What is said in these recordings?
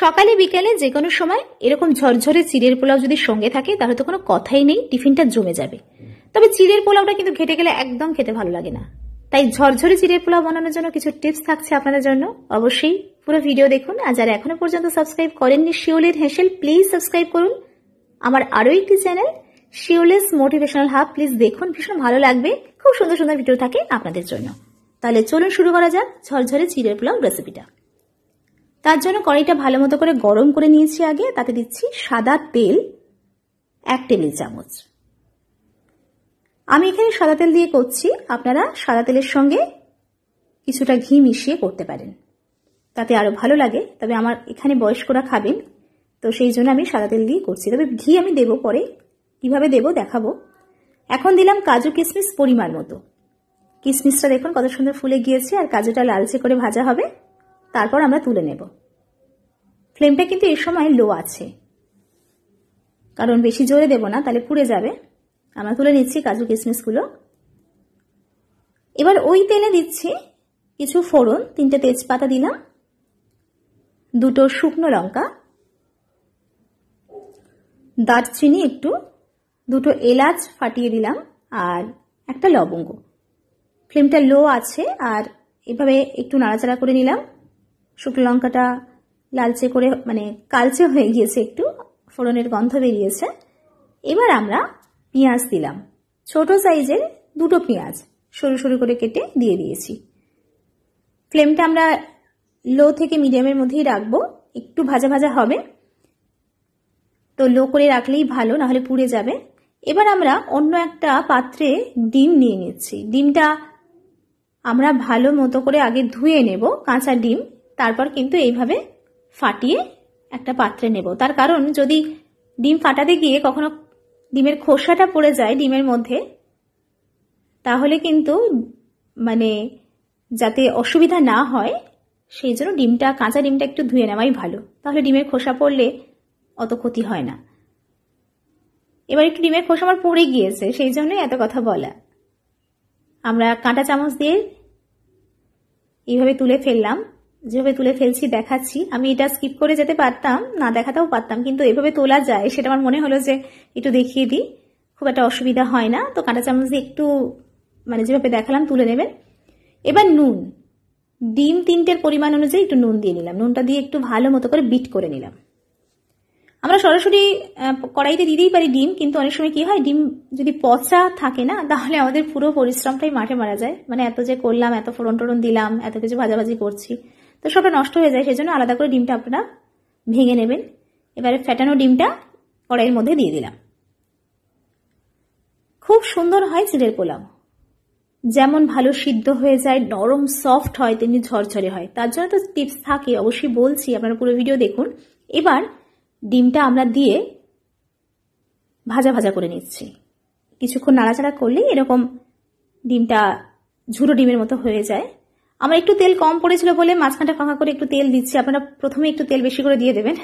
সকালে বিকেলে যে কোনো সময় এরকম ঝরঝরে চিড়ের পোলাও যদি সঙ্গে থাকে তাহলে তো কোনো কথাই নেই টিফিনটা জমে যাবে তবে চিড়ের পোলাওটা কিন্তু ঘেটে গেলে একদম খেতে ভালো লাগে না তাই ঝরঝরে চিড়ের পোলাও বানানোর জন্য কিছু টিপস থাকছে আপনাদের জন্য অবশ্যই পুরো ভিডিও দেখুন আর যারা এখনো পর্যন্ত সাবস্ক্রাইব করেননি শিওলের হেসেল প্লিজ সাবস্ক্রাইব করুন আমার আরও একটি চ্যানেল শিওলেস মোটিভেশনাল হাব প্লিজ দেখুন ভীষণ ভালো লাগবে খুব সুন্দর সুন্দর ভিডিও থাকে আপনাদের জন্য তাহলে চলুন শুরু করা যাক ঝরঝরে চিড়ের পোলাও রেসিপিটা তার জন্য কড়াইটা ভালো মতো করে গরম করে নিয়েছি আগে তাতে দিচ্ছি সাদা তেল এক টেবিল চামচ আমি এখানে সাদা তেল দিয়ে করছি আপনারা সাদা তেলের সঙ্গে কিছুটা ঘি মিশিয়ে করতে পারেন তাতে আরও ভালো লাগে তবে আমার এখানে বয়স্করা খাবেন তো সেই জন্য আমি সাদা তেল দিয়ে করছি তবে ঘি আমি দেব পরে কিভাবে দেব দেখাবো এখন দিলাম কাজু কিশমিশ পরিমাণ মতো কিশমিশটা দেখুন কত সুন্দর ফুলে গিয়েছে আর কাজুটা লালচে করে ভাজা হবে তারপর আমরা তুলে নেব ফ্লেমটা কিন্তু এই সময় লো আছে কারণ বেশি জোরে দেব না তাহলে পুড়ে যাবে আমরা তুলে নিচ্ছি কাজু কিশমিশগুলো এবার ওই তেলে দিচ্ছি কিছু ফোড়ন তিনটে তেজপাতা দিলাম দুটো শুকনো লঙ্কা দারচিনি একটু দুটো এলাচ ফাটিয়ে দিলাম আর একটা লবঙ্গ ফ্লেমটা লো আছে আর এভাবে একটু নাড়াচাড়া করে নিলাম শুকনো লঙ্কাটা লালচে করে মানে কালচে হয়ে গিয়েছে একটু ফোড়নের গন্ধ বেরিয়েছে এবার আমরা পেঁয়াজ দিলাম ছোট সাইজের দুটো পেঁয়াজ সরু সরু করে কেটে দিয়ে দিয়েছি ফ্লেমটা আমরা লো থেকে মিডিয়ামের মধ্যেই রাখবো একটু ভাজা ভাজা হবে তো লো করে রাখলেই ভালো নাহলে পুড়ে যাবে এবার আমরা অন্য একটা পাত্রে ডিম নিয়ে নিচ্ছি ডিমটা আমরা ভালো মতো করে আগে ধুয়ে নেব কাঁচা ডিম তারপর কিন্তু এইভাবে ফাটিয়ে একটা পাত্রে নেব তার কারণ যদি ডিম ফাটাতে গিয়ে কখনো ডিমের খোসাটা পড়ে যায় ডিমের মধ্যে তাহলে কিন্তু মানে যাতে অসুবিধা না হয় সেই জন্য ডিমটা কাঁচা ডিমটা একটু ধুয়ে নেওয়াই ভালো তাহলে ডিমের খোসা পড়লে অত ক্ষতি হয় না এবার একটু ডিমের খোসা আমার পড়ে গিয়েছে সেই জন্যই এত কথা বলা আমরা কাঁটা চামচ দিয়ে এইভাবে তুলে ফেললাম যেভাবে তুলে ফেলছি দেখাচ্ছি আমি এটা স্কিপ করে যেতে পারতাম না দেখাতেও পারতাম কিন্তু এভাবে তোলা যায় সেটা আমার মনে হলো যে একটু দেখিয়ে দিই খুব একটা অসুবিধা হয় না তো কাঁটা চামচ দিয়ে একটু মানে যেভাবে দেখালাম তুলে নেবেন এবার নুন ডিম তিনটের পরিমাণ অনুযায়ী একটু নুন দিয়ে নিলাম নুনটা দিয়ে একটু ভালো মতো করে বিট করে নিলাম আমরা সরাসরি কড়াইতে দিতেই পারি ডিম কিন্তু অনেক সময় কি হয় ডিম যদি পচা থাকে না তাহলে আমাদের পুরো পরিশ্রমটাই মাঠে মারা যায় মানে এত যে করলাম এত ফোড়ন টোড়ন দিলাম এত কিছু ভাজাভাজি করছি তো সবটা নষ্ট হয়ে যায় সেজন্য আলাদা করে ডিমটা আপনারা ভেঙে নেবেন এবারে ফ্যাটানো ডিমটা কড়াইয়ের মধ্যে দিয়ে দিলাম খুব সুন্দর হয় চিলের পোলাও যেমন ভালো সিদ্ধ হয়ে যায় নরম সফট হয় তেমনি ঝরঝরে হয় তার জন্য তো টিপস থাকে অবশ্যই বলছি আপনারা পুরো ভিডিও দেখুন এবার ডিমটা আমরা দিয়ে ভাজা ভাজা করে নিচ্ছি কিছুক্ষণ নাড়াচাড়া করলেই এরকম ডিমটা ঝুরো ডিমের মতো হয়ে যায় আমার একটু তেল কম পড়েছিল বলে মাঝখানটা ফাঁকা করে একটু তেল দিচ্ছি আপনারা প্রথমে একটু তেল বেশি করে দিয়ে দেবেন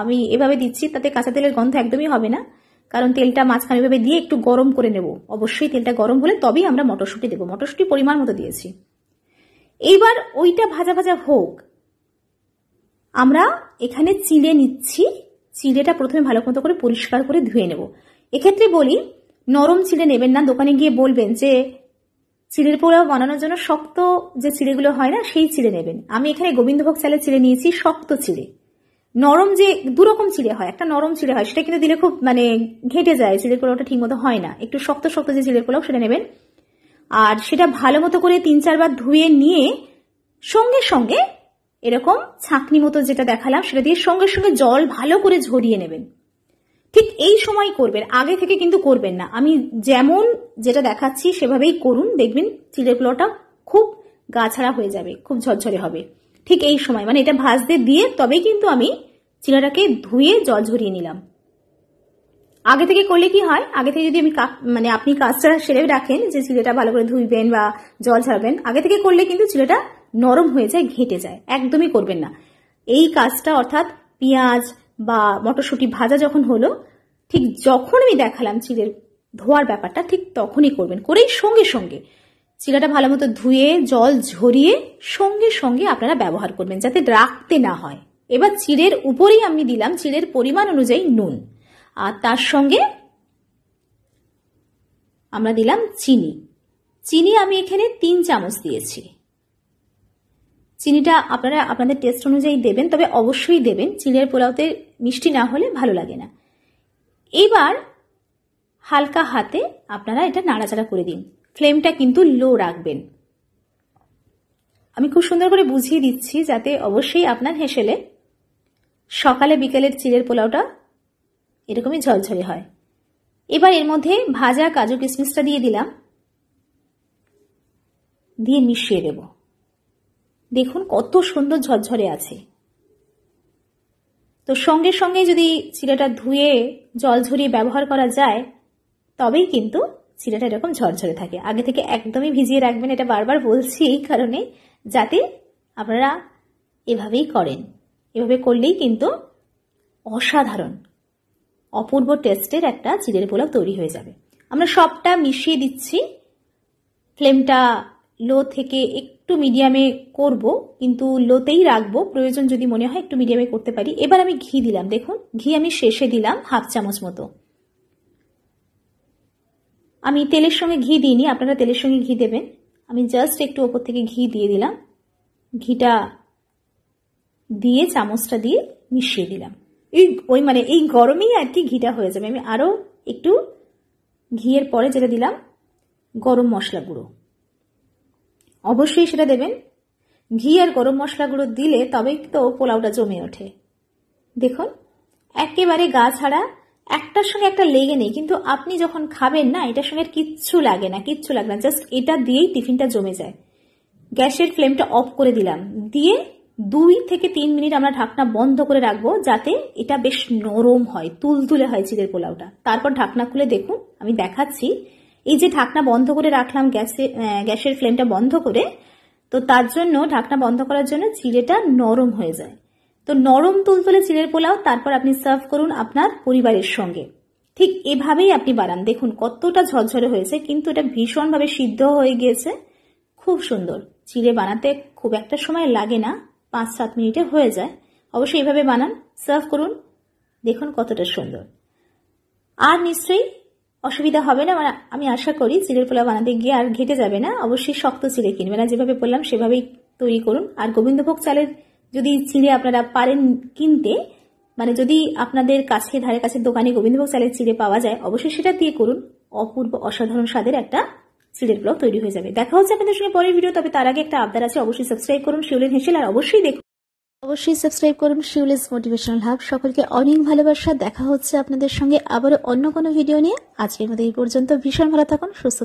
আমি এভাবে দিচ্ছি তাতে কাঁচা তেলের গন্ধ একদমই হবে না কারণ তেলটা মাঝখানে এভাবে দিয়ে একটু গরম করে নেব অবশ্যই তেলটা গরম হলে তবেই আমরা মটরশুঁটি দেবো মটরশুঁটি পরিমাণ মতো দিয়েছি এইবার ওইটা ভাজা ভাজা হোক আমরা এখানে চিলে নিচ্ছি চিলেটা প্রথমে ভালো মতো করে পরিষ্কার করে ধুয়ে নেব এক্ষেত্রে বলি নরম চিলে নেবেন না দোকানে গিয়ে বলবেন যে চিড়ের পোলাও বানানোর জন্য শক্ত যে চিড়েগুলো হয় না সেই চিড়ে নেবেন আমি এখানে গোবিন্দভোগ চালের চিড়ে নিয়েছি শক্ত চিড়ে নরম যে দুরকম চিড়ে হয় একটা নরম চিড়ে হয় সেটা কিন্তু দিলে খুব মানে ঘেঁটে যায় চিড়ের পোলাওটা ঠিকমতো হয় না একটু শক্ত শক্ত যে চিড়ের পোলাও সেটা নেবেন আর সেটা ভালো মতো করে তিন চারবার ধুয়ে নিয়ে সঙ্গে সঙ্গে এরকম ছাঁকনি মতো যেটা দেখালাম সেটা দিয়ে সঙ্গে সঙ্গে জল ভালো করে ঝরিয়ে নেবেন ঠিক এই সময় করবেন আগে থেকে কিন্তু করবেন না আমি যেমন যেটা দেখাচ্ছি সেভাবেই করুন দেখবেন চিলের পোলাওটা খুব গাছাড়া হয়ে যাবে খুব ঝরঝরে হবে ঠিক এই সময় মানে এটা ভাজতে দিয়ে তবে কিন্তু আমি চিলাটাকে ধুয়ে জল ঝরিয়ে নিলাম আগে থেকে করলে কি হয় আগে থেকে যদি আমি মানে আপনি কাজটা সেরে রাখেন যে চিলেটা ভালো করে ধুইবেন বা জল ছাড়বেন আগে থেকে করলে কিন্তু চিলেটা নরম হয়ে যায় ঘেঁটে যায় একদমই করবেন না এই কাজটা অর্থাৎ পেঁয়াজ বা মটরশুঁটি ভাজা যখন হলো ঠিক যখন আমি দেখালাম চিড়ের ধোয়ার ব্যাপারটা ঠিক তখনই করবেন করেই সঙ্গে সঙ্গে চিলাটা ভালো মতো ধুয়ে জল ঝরিয়ে সঙ্গে সঙ্গে আপনারা ব্যবহার করবেন যাতে রাখতে না হয় এবার চিড়ের উপরেই আমি দিলাম চিড়ের পরিমাণ অনুযায়ী নুন আর তার সঙ্গে আমরা দিলাম চিনি চিনি আমি এখানে তিন চামচ দিয়েছি চিনিটা আপনারা আপনাদের টেস্ট অনুযায়ী দেবেন তবে অবশ্যই দেবেন চিলের পোলাওতে মিষ্টি না হলে ভালো লাগে না এবার হালকা হাতে আপনারা এটা নাড়াচাড়া করে দিন ফ্লেমটা কিন্তু লো রাখবেন আমি খুব সুন্দর করে বুঝিয়ে দিচ্ছি যাতে অবশ্যই আপনার হেসেলে সকালে বিকেলের চিলের পোলাওটা এরকমই ঝলঝলে হয় এবার এর মধ্যে ভাজা কাজু কিশমিশটা দিয়ে দিলাম দিয়ে মিশিয়ে দেব দেখুন কত সুন্দর ঝরঝরে আছে তো সঙ্গে সঙ্গে যদি চিড়েটা ধুয়ে জল ঝরিয়ে ব্যবহার করা যায় তবেই কিন্তু চিড়েটা এরকম ঝরঝরে থাকে আগে থেকে একদমই ভিজিয়ে রাখবেন এটা বারবার বলছি এই কারণে যাতে আপনারা এভাবেই করেন এভাবে করলেই কিন্তু অসাধারণ অপূর্ব টেস্টের একটা চিড়ের পোলাও তৈরি হয়ে যাবে আমরা সবটা মিশিয়ে দিচ্ছি ফ্লেমটা লো থেকে একটু মিডিয়ামে করব কিন্তু লোতেই রাখবো প্রয়োজন যদি মনে হয় একটু মিডিয়ামে করতে পারি এবার আমি ঘি দিলাম দেখুন ঘি আমি শেষে দিলাম হাফ চামচ মতো আমি তেলের সঙ্গে ঘি দিইনি আপনারা তেলের সঙ্গে ঘি দেবেন আমি জাস্ট একটু ওপর থেকে ঘি দিয়ে দিলাম ঘিটা দিয়ে চামচটা দিয়ে মিশিয়ে দিলাম এই ওই মানে এই গরমেই আর কি ঘিটা হয়ে যাবে আমি আরও একটু ঘিয়ের পরে যেটা দিলাম গরম মশলা গুঁড়ো অবশ্যই সেটা দেবেন ঘি আর গরম মশলাগুলো দিলে তবেই তো পোলাওটা জমে ওঠে দেখুন একেবারে গা ছাড়া একটার সঙ্গে একটা লেগে নেই কিন্তু আপনি যখন খাবেন না এটার সঙ্গে কিচ্ছু লাগে না কিচ্ছু লাগে না জাস্ট এটা দিয়েই টিফিনটা জমে যায় গ্যাসের ফ্লেমটা অফ করে দিলাম দিয়ে দুই থেকে তিন মিনিট আমরা ঢাকনা বন্ধ করে রাখবো যাতে এটা বেশ নরম হয় তুলতুলে হয় চিলের পোলাওটা তারপর ঢাকনা খুলে দেখুন আমি দেখাচ্ছি এই যে ঢাকনা বন্ধ করে রাখলাম গ্যাসে গ্যাসের ফ্লেমটা বন্ধ করে তো তার জন্য ঢাকনা বন্ধ করার জন্য চিড়েটা নরম হয়ে যায় তো নরম তুলতুলে চিড়ের পোলাও তারপর আপনি সার্ভ করুন আপনার পরিবারের সঙ্গে ঠিক এভাবেই আপনি বানান দেখুন কতটা ঝরঝরে হয়েছে কিন্তু এটা ভীষণভাবে সিদ্ধ হয়ে গিয়েছে খুব সুন্দর চিড়ে বানাতে খুব একটা সময় লাগে না পাঁচ সাত মিনিটে হয়ে যায় অবশ্যই এভাবে বানান সার্ভ করুন দেখুন কতটা সুন্দর আর নিশ্চয়ই অসুবিধা হবে না মানে আমি আশা করি চিলের পোলা বানাতে গিয়ে আর ঘেটে যাবে না অবশ্যই শক্ত চিড়ে কিনবেন না যেভাবে বললাম সেভাবেই তৈরি করুন আর গোবিন্দভোগ চালের যদি চিড়ে আপনারা পারেন কিনতে মানে যদি আপনাদের কাছে ধারে কাছে দোকানে গোবিন্দভোগ চালের চিড়ে পাওয়া যায় অবশ্যই সেটা দিয়ে করুন অপূর্ব অসাধারণ স্বাদের একটা চিড়ের পোলাও তৈরি হয়ে যাবে দেখা হচ্ছে আপনাদের সঙ্গে পরের ভিডিও তবে তার আগে একটা আবদার আছে অবশ্যই সাবস্ক্রাইব করুন শিউলেন হেসেল আর অবশ্যই দেখুন অবশ্যই সাবস্ক্রাইব করুন শিউলেস মোটিভেশনাল হাব সকলকে অনেক ভালোবাসা দেখা হচ্ছে আপনাদের সঙ্গে আবারও অন্য কোনো ভিডিও নিয়ে আজকের মধ্যে এই পর্যন্ত ভীষণ ভালো থাকুন সুস্থ